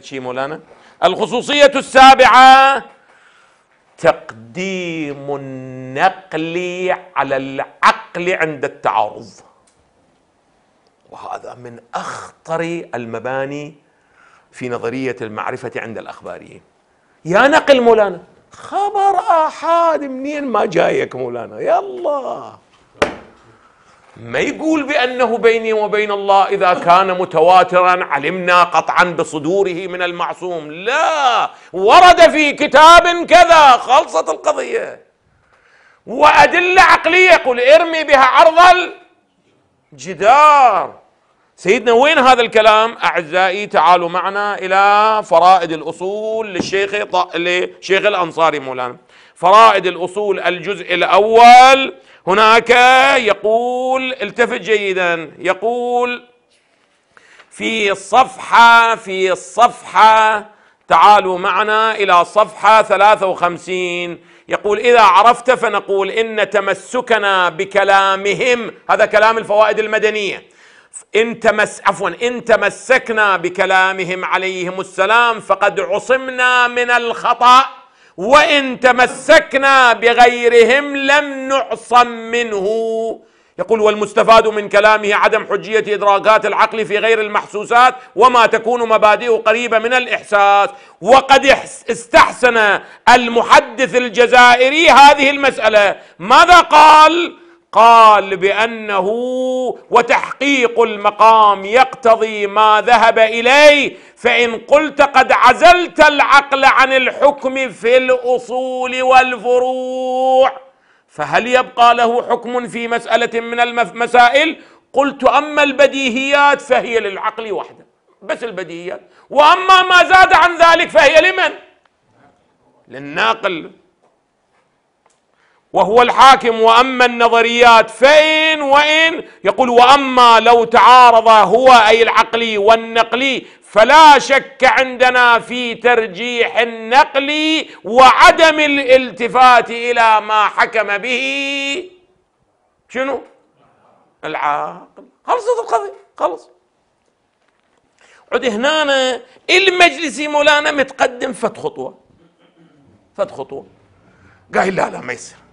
شي مولانا الخصوصية السابعة تقديم النقل على العقل عند التعارض وهذا من أخطر المباني في نظرية المعرفة عند الأخباريين يا نقل مولانا خبر أحد منين ما جايك مولانا يلا ما يقول بأنه بيني وبين الله إذا كان متواترا علمنا قطعا بصدوره من المعصوم لا ورد في كتاب كذا خلصت القضية وأدلة عقلية قل ارمي بها عرض الجدار سيدنا وين هذا الكلام أعزائي تعالوا معنا إلى فرائد الأصول للشيخ ط... لشيخ الأنصاري مولانا فرائد الأصول الجزء الأول هناك يقول التفت جيدا يقول في الصفحة في الصفحة تعالوا معنا إلى صفحة 53 يقول إذا عرفت فنقول إن تمسكنا بكلامهم هذا كلام الفوائد المدنية إن تمس عفوا إن تمسكنا بكلامهم عليهم السلام فقد عصمنا من الخطأ وإن تمسكنا بغيرهم لم نعصم منه يقول والمستفاد من كلامه عدم حجية إدراكات العقل في غير المحسوسات وما تكون مبادئه قريبة من الإحساس وقد استحسن المحدث الجزائري هذه المسألة ماذا قال؟ قال بانه وتحقيق المقام يقتضي ما ذهب اليه فان قلت قد عزلت العقل عن الحكم في الاصول والفروع فهل يبقى له حكم في مساله من المسائل قلت اما البديهيات فهي للعقل وحده بس البديهيات واما ما زاد عن ذلك فهي لمن للناقل وهو الحاكم واما النظريات فان وان يقول واما لو تعارض هو اي العقلي والنقلي فلا شك عندنا في ترجيح النقل وعدم الالتفات الى ما حكم به شنو؟ العاقل خلصت القضيه خلص عد هنا المجلس مولانا متقدم فت خطوه فت خطوه قال لا لا ما يصير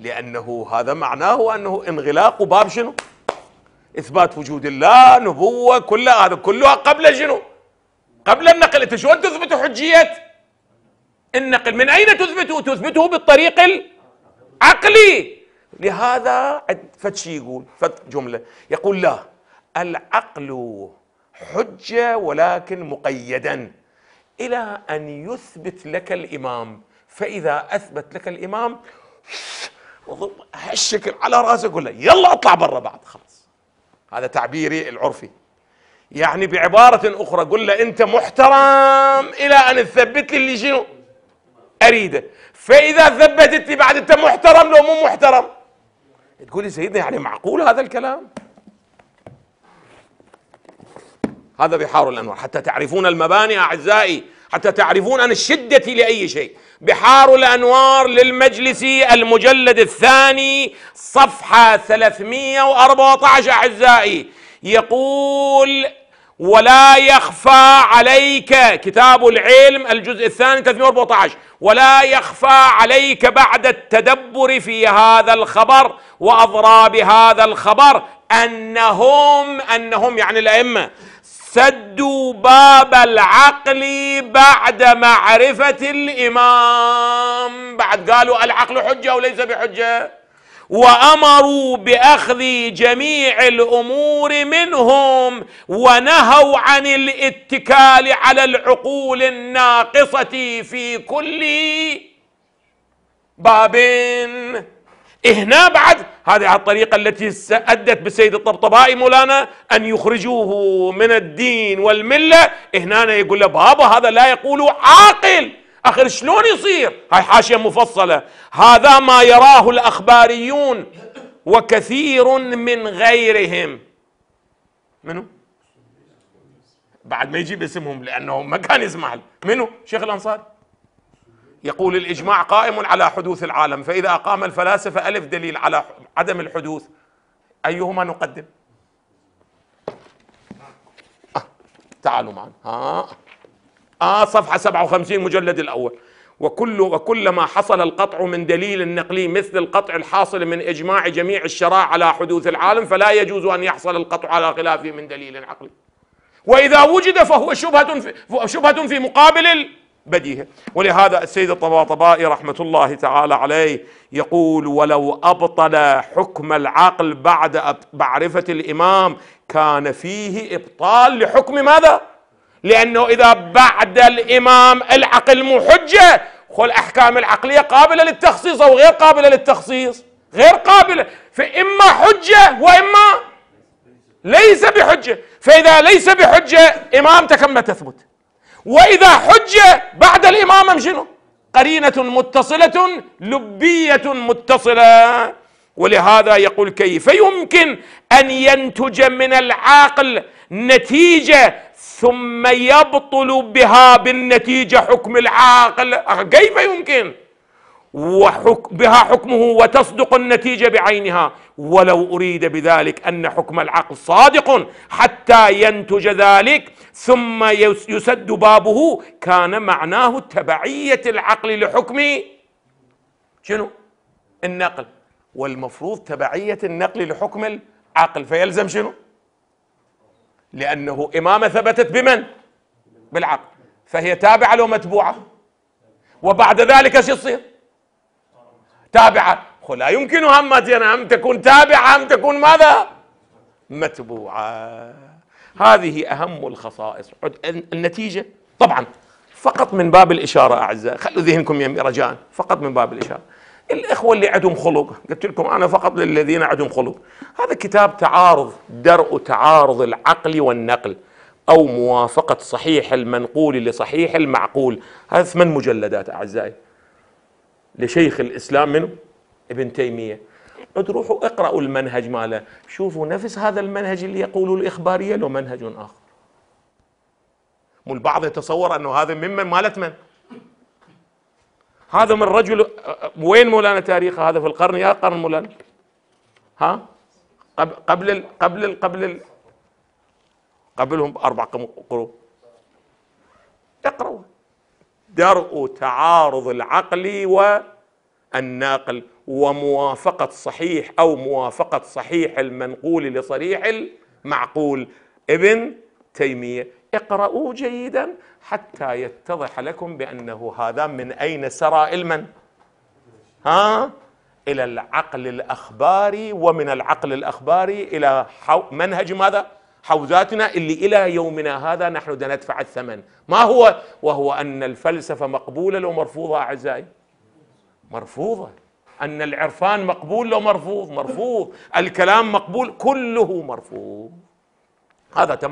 لأنه هذا معناه أنه انغلاق باب شنو إثبات وجود الله نبوة كلها هذا كلها قبل شنو قبل النقل أنت شلون تثبت حجية النقل من أين تثبته تثبته بالطريق العقلي لهذا فتش يقول فت جملة يقول لا العقل حجة ولكن مقيدا إلى أن يثبت لك الإمام فإذا أثبت لك الإمام هالشكل على راسه له يلا اطلع برا بعد خلاص هذا تعبيري العرفي يعني بعبارة أخرى قل له أنت محترم إلى أن تثبت لي اللي شنو أريده فإذا ثبتت لي بعد أنت محترم لو مو محترم تقول لي سيدنا يعني معقول هذا الكلام هذا بحار الأنوار حتى تعرفون المباني أعزائي حتى تعرفون أنا شدتي لأي شيء بحار الأنوار للمجلس المجلد الثاني صفحة 314 أعزائي يقول ولا يخفى عليك كتاب العلم الجزء الثاني 314 ولا يخفى عليك بعد التدبر في هذا الخبر واضراب هذا الخبر انهم انهم يعني الائمه سدوا باب العقل بعد معرفة الإمام بعد قالوا العقل حجة وليس بحجة وأمروا بأخذ جميع الأمور منهم ونهوا عن الاتكال على العقول الناقصة في كل باب هنا بعد هذه الطريقة التي أدت بالسيد الطبطبائي مولانا أن يخرجوه من الدين والملة هنا يقول له بابا هذا لا يقول عاقل أخر شلون يصير هاي حاشية مفصلة هذا ما يراه الأخباريون وكثير من غيرهم منو؟ بعد ما يجيب اسمهم لأنه ما كان يسمح منو؟ شيخ الأنصاري يقول الإجماع قائم على حدوث العالم فإذا أقام الفلاسفة ألف دليل على عدم الحدوث أيهما نقدم آه. تعالوا معنا ها آه،, آه،, آه. صفحة 57 مجلد الأول وكل وكلما حصل القطع من دليل نقلي مثل القطع الحاصل من إجماع جميع الشراء على حدوث العالم فلا يجوز أن يحصل القطع على خلافه من دليل عقلي وإذا وجد فهو شبهة في, شبهة في مقابل بديهة ولهذا السيد الطباطبائي رحمة الله تعالى عليه يقول ولو أبطل حكم العقل بعد معرفة الإمام كان فيه إبطال لحكم ماذا؟ لأنه إذا بعد الإمام العقل مو حجة خل أحكام العقلية قابلة للتخصيص أو غير قابلة للتخصيص غير قابلة فإما حجة وإما ليس بحجة فإذا ليس بحجة إمامتك ما تثبت واذا حجه بعد الامامه شنو قرينه متصله لبيه متصله ولهذا يقول كيف يمكن ان ينتج من العاقل نتيجه ثم يبطل بها بالنتيجه حكم العاقل كيف يمكن وحك بها حكمه وتصدق النتيجه بعينها ولو اريد بذلك ان حكم العقل صادق حتى ينتج ذلك ثم يسد بابه كان معناه تبعيه العقل لحكم شنو النقل والمفروض تبعيه النقل لحكم العقل فيلزم شنو لانه امامه ثبتت بمن بالعقل فهي تابعه لو متبوعه وبعد ذلك شو يصير تابعة لا يمكن همتنا أن تكون تابعة أم تكون ماذا متبوعة هذه أهم الخصائص النتيجة طبعا فقط من باب الإشارة أعزائي خلوا ذهنكم يمي رجاء فقط من باب الإشارة الإخوة اللي عندهم خلق قلت لكم أنا فقط للذين عندهم خلق هذا كتاب تعارض درء تعارض العقل والنقل أو موافقة صحيح المنقول لصحيح المعقول هذا ثمان مجلدات أعزائي لشيخ الإسلام منه ابن تيمية تروحوا اقرأوا المنهج ماله شوفوا نفس هذا المنهج اللي يقوله الإخبارية له منهج آخر مو البعض يتصور أنه هذا ممن مالت من هذا من رجل وين مولانا تاريخ هذا في القرن يا قرن مولانا ها قبل الـ قبل الـ قبل الـ قبلهم باربع قرون اقرأوا درء تعارض العقل والناقل وموافقة صحيح أو موافقة صحيح المنقول لصريح المعقول ابن تيمية اقرأوا جيدا حتى يتضح لكم بأنه هذا من أين سرى علما ها إلى العقل الأخباري ومن العقل الأخباري إلى منهج ماذا حوزاتنا اللي إلى يومنا هذا نحن ندفع الثمن ما هو وهو أن الفلسفة مقبولة لو مرفوضة أعزائي مرفوضة أن العرفان مقبول لو مرفوض مرفوض الكلام مقبول كله مرفوض هذا تمام